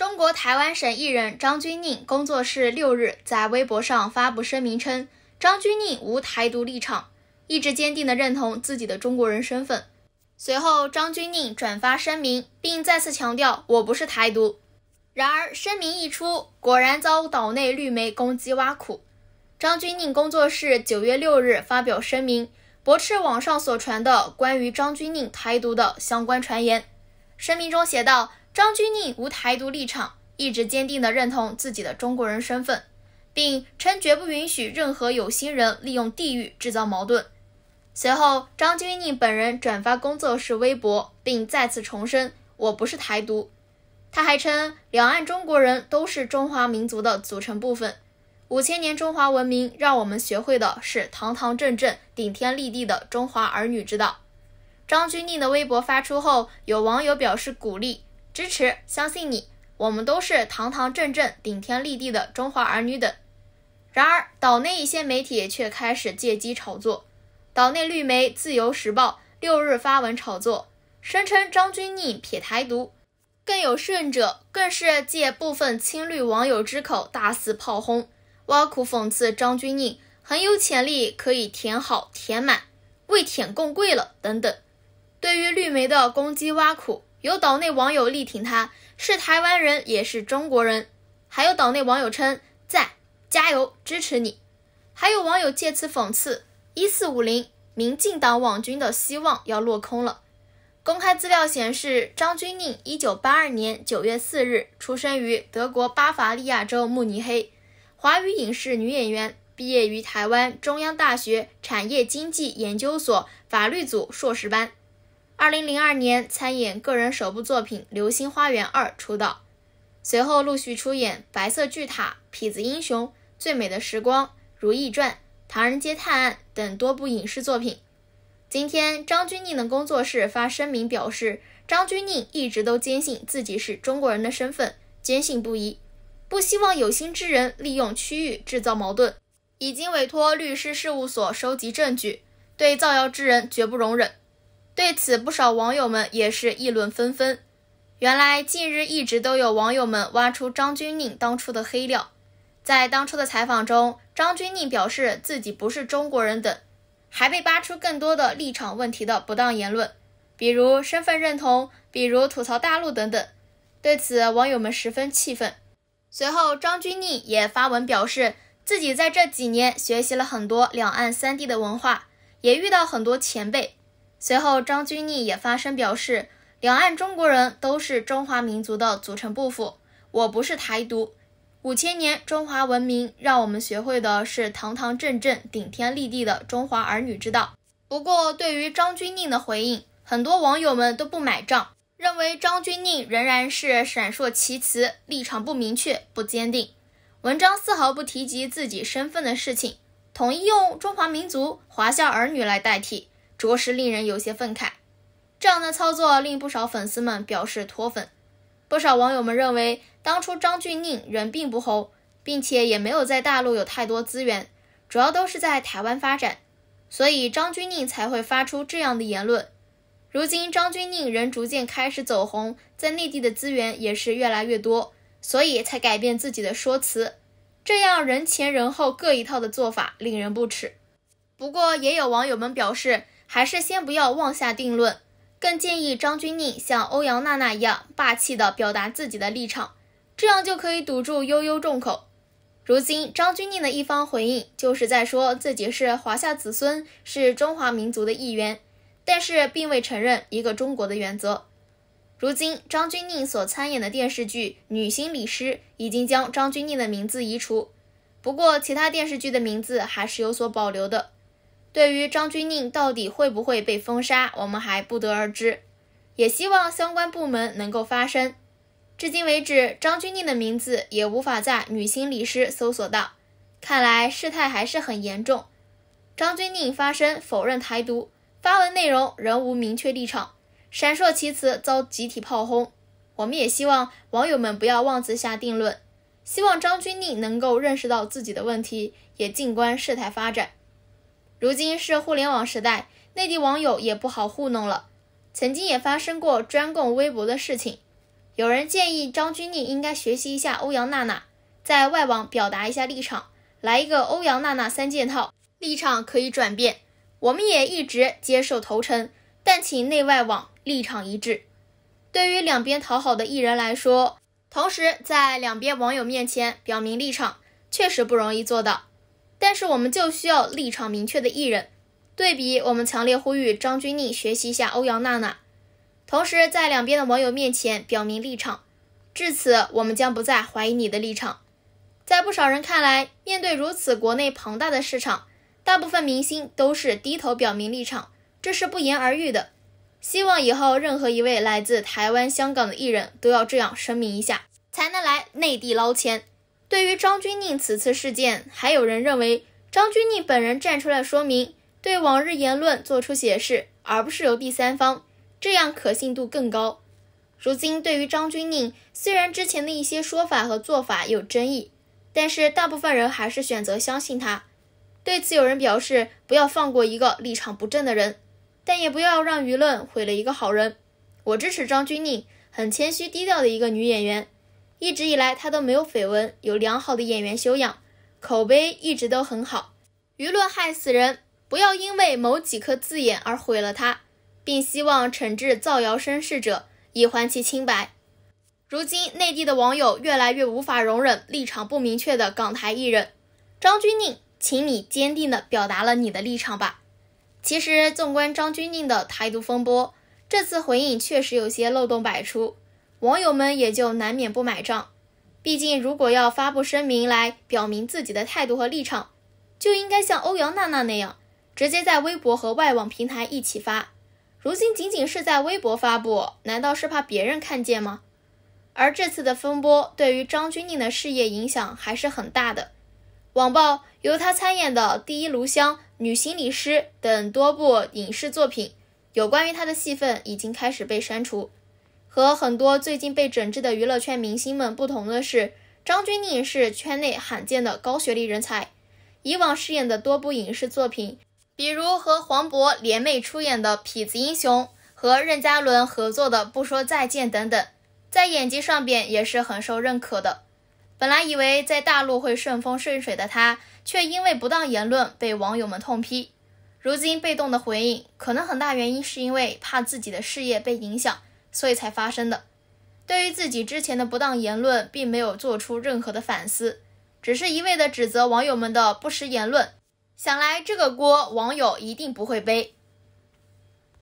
中国台湾省艺人张钧甯工作室六日在微博上发布声明称，张钧甯无台独立场，一直坚定地认同自己的中国人身份。随后，张钧甯转发声明，并再次强调：“我不是台独。”然而，声明一出，果然遭岛内绿媒攻击挖苦。张钧甯工作室九月六日发表声明，驳斥网上所传的关于张钧甯台独的相关传言。声明中写道。张钧甯无台独立场，一直坚定地认同自己的中国人身份，并称绝不允许任何有心人利用地域制造矛盾。随后，张钧甯本人转发工作室微博，并再次重申：“我不是台独。”他还称，两岸中国人都是中华民族的组成部分，五千年中华文明让我们学会的是堂堂正正、顶天立地的中华儿女之道。张钧甯的微博发出后，有网友表示鼓励。支持，相信你，我们都是堂堂正正、顶天立地的中华儿女等。然而，岛内一些媒体却开始借机炒作。岛内绿媒《自由时报》六日发文炒作，声称张钧甯撇台独。更有甚者，更是借部分亲绿网友之口大肆炮轰、挖苦讽刺张钧甯，很有潜力可以填好、填满，为舔共跪了等等。对于绿媒的攻击、挖苦。有岛内网友力挺，他是台湾人，也是中国人。还有岛内网友称：“赞，加油，支持你。”还有网友借此讽刺：一四五零，民进党网军的希望要落空了。公开资料显示，张钧甯，一九八二年九月四日出生于德国巴伐利亚州慕尼黑，华语影视女演员，毕业于台湾中央大学产业经济研究所法律组硕士班。二零零二年参演个人首部作品《流星花园二》出道，随后陆续出演《白色巨塔》《痞子英雄》《最美的时光》《如懿传》《唐人街探案》等多部影视作品。今天，张钧甯的工作室发声明表示，张钧甯一直都坚信自己是中国人的身份，坚信不疑，不希望有心之人利用区域制造矛盾，已经委托律师事务所收集证据，对造谣之人绝不容忍。对此，不少网友们也是议论纷纷。原来近日一直都有网友们挖出张钧甯当初的黑料，在当初的采访中，张钧甯表示自己不是中国人等，还被扒出更多的立场问题的不当言论，比如身份认同，比如吐槽大陆等等。对此，网友们十分气愤。随后，张钧甯也发文表示自己在这几年学习了很多两岸三地的文化，也遇到很多前辈。随后，张钧甯也发声表示，两岸中国人都是中华民族的组成部分。我不是台独。五千年中华文明让我们学会的是堂堂正正、顶天立地的中华儿女之道。不过，对于张钧甯的回应，很多网友们都不买账，认为张钧甯仍然是闪烁其词，立场不明确、不坚定。文章丝毫不提及自己身份的事情，统一用中华民族、华夏儿女来代替。着实令人有些愤慨，这样的操作令不少粉丝们表示脱粉。不少网友们认为，当初张钧甯人并不红，并且也没有在大陆有太多资源，主要都是在台湾发展，所以张钧甯才会发出这样的言论。如今张钧甯人逐渐开始走红，在内地的资源也是越来越多，所以才改变自己的说辞。这样人前人后各一套的做法令人不齿。不过也有网友们表示。还是先不要妄下定论，更建议张钧甯像欧阳娜娜一样霸气地表达自己的立场，这样就可以堵住悠悠众口。如今张钧甯的一方回应就是在说自己是华夏子孙，是中华民族的一员，但是并未承认一个中国的原则。如今张钧甯所参演的电视剧《女心理师》已经将张钧甯的名字移除，不过其他电视剧的名字还是有所保留的。对于张钧甯到底会不会被封杀，我们还不得而知，也希望相关部门能够发声。至今为止，张钧甯的名字也无法在女星律师搜索到，看来事态还是很严重。张钧甯发声否认台独，发文内容仍无明确立场，闪烁其词遭集体炮轰。我们也希望网友们不要妄自下定论，希望张钧甯能够认识到自己的问题，也静观事态发展。如今是互联网时代，内地网友也不好糊弄了。曾经也发生过专供微博的事情。有人建议张钧甯应该学习一下欧阳娜娜，在外网表达一下立场，来一个欧阳娜娜三件套。立场可以转变，我们也一直接受投诚，但请内外网立场一致。对于两边讨好的艺人来说，同时在两边网友面前表明立场，确实不容易做到。但是我们就需要立场明确的艺人。对比，我们强烈呼吁张钧甯学习一下欧阳娜娜，同时在两边的网友面前表明立场。至此，我们将不再怀疑你的立场。在不少人看来，面对如此国内庞大的市场，大部分明星都是低头表明立场，这是不言而喻的。希望以后任何一位来自台湾、香港的艺人都要这样声明一下，才能来内地捞钱。对于张钧甯此次事件，还有人认为张钧甯本人站出来说明，对往日言论做出解释，而不是由第三方，这样可信度更高。如今对于张钧甯，虽然之前的一些说法和做法有争议，但是大部分人还是选择相信他。对此，有人表示不要放过一个立场不正的人，但也不要让舆论毁了一个好人。我支持张钧甯，很谦虚低调的一个女演员。一直以来，他都没有绯闻，有良好的演员修养，口碑一直都很好。舆论害死人，不要因为某几颗字眼而毁了他，并希望惩治造谣生事者，以还其清白。如今，内地的网友越来越无法容忍立场不明确的港台艺人张钧甯，请你坚定地表达了你的立场吧。其实，纵观张钧甯的台独风波，这次回应确实有些漏洞百出。网友们也就难免不买账，毕竟如果要发布声明来表明自己的态度和立场，就应该像欧阳娜娜那样，直接在微博和外网平台一起发。如今仅仅是在微博发布，难道是怕别人看见吗？而这次的风波对于张钧甯的事业影响还是很大的，网曝由她参演的第一炉香、女行理师等多部影视作品，有关于她的戏份已经开始被删除。和很多最近被整治的娱乐圈明星们不同的是，张钧甯是圈内罕见的高学历人才。以往饰演的多部影视作品，比如和黄渤联袂出演的《痞子英雄》和任嘉伦合作的《不说再见》等等，在演技上边也是很受认可的。本来以为在大陆会顺风顺水的他，却因为不当言论被网友们痛批。如今被动的回应，可能很大原因是因为怕自己的事业被影响。所以才发生的。对于自己之前的不当言论，并没有做出任何的反思，只是一味的指责网友们的不实言论。想来这个锅，网友一定不会背。